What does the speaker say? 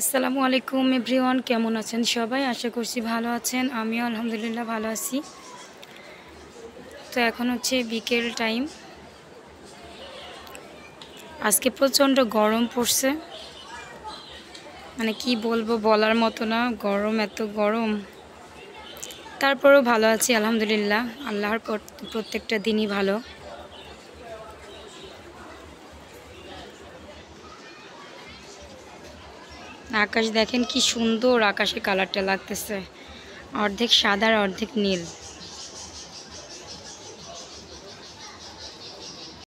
আসসালামু আলাইকুম এভরিওয়ান কেমন আছেন সবাই আশা করছি ভালো আছেন আমিও আলহামদুলিল্লাহ ভালো আছি তো এখন হচ্ছে বিকেল টাইম আজকে প্রচণ্ড গরম পড়ছে মানে কি বলবো বলার মতো না গরম এত গরম তারপরেও ভালো আছি আলহামদুলিল্লাহ আল্লাহর প্রত্যেকটা দিনই ভালো আকাশ দেখেন কি সুন্দর আকাশে কালারটা লাগতেছে অর্ধেক সাদা আর অর্ধেক নীল